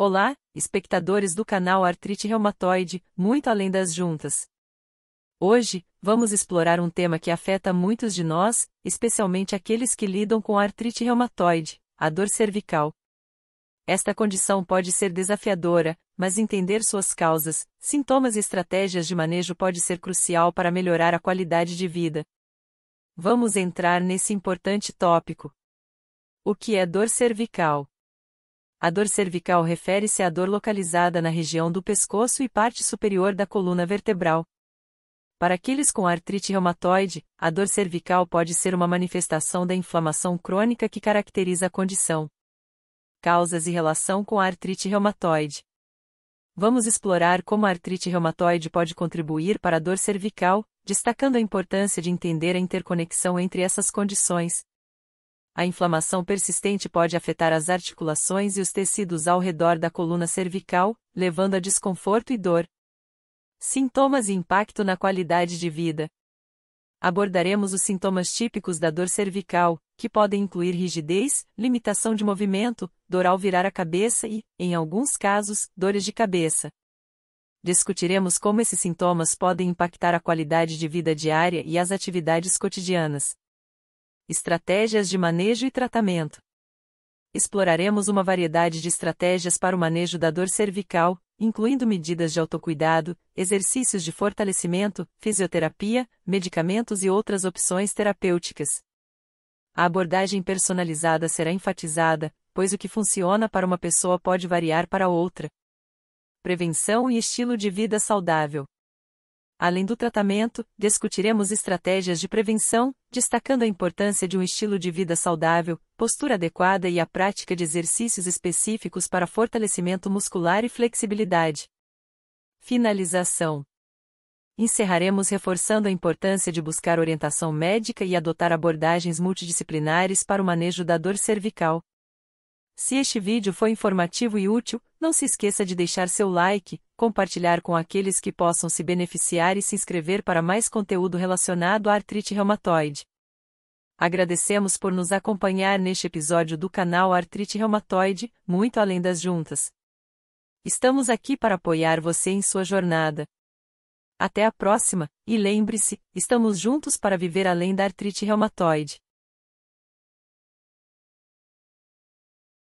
Olá, espectadores do canal Artrite Reumatoide, muito além das juntas. Hoje, vamos explorar um tema que afeta muitos de nós, especialmente aqueles que lidam com artrite reumatoide, a dor cervical. Esta condição pode ser desafiadora, mas entender suas causas, sintomas e estratégias de manejo pode ser crucial para melhorar a qualidade de vida. Vamos entrar nesse importante tópico. O que é dor cervical? A dor cervical refere-se à dor localizada na região do pescoço e parte superior da coluna vertebral. Para aqueles com artrite reumatoide, a dor cervical pode ser uma manifestação da inflamação crônica que caracteriza a condição. Causas e relação com a artrite reumatoide. Vamos explorar como a artrite reumatoide pode contribuir para a dor cervical, destacando a importância de entender a interconexão entre essas condições, a inflamação persistente pode afetar as articulações e os tecidos ao redor da coluna cervical, levando a desconforto e dor. Sintomas e impacto na qualidade de vida. Abordaremos os sintomas típicos da dor cervical, que podem incluir rigidez, limitação de movimento, dor ao virar a cabeça e, em alguns casos, dores de cabeça. Discutiremos como esses sintomas podem impactar a qualidade de vida diária e as atividades cotidianas estratégias de manejo e tratamento. Exploraremos uma variedade de estratégias para o manejo da dor cervical, incluindo medidas de autocuidado, exercícios de fortalecimento, fisioterapia, medicamentos e outras opções terapêuticas. A abordagem personalizada será enfatizada, pois o que funciona para uma pessoa pode variar para outra. Prevenção e estilo de vida saudável. Além do tratamento, discutiremos estratégias de prevenção, destacando a importância de um estilo de vida saudável, postura adequada e a prática de exercícios específicos para fortalecimento muscular e flexibilidade. Finalização. Encerraremos reforçando a importância de buscar orientação médica e adotar abordagens multidisciplinares para o manejo da dor cervical. Se este vídeo foi informativo e útil, não se esqueça de deixar seu like, compartilhar com aqueles que possam se beneficiar e se inscrever para mais conteúdo relacionado à artrite reumatoide. Agradecemos por nos acompanhar neste episódio do canal Artrite Reumatoide, muito além das juntas. Estamos aqui para apoiar você em sua jornada. Até a próxima, e lembre-se, estamos juntos para viver além da artrite reumatoide.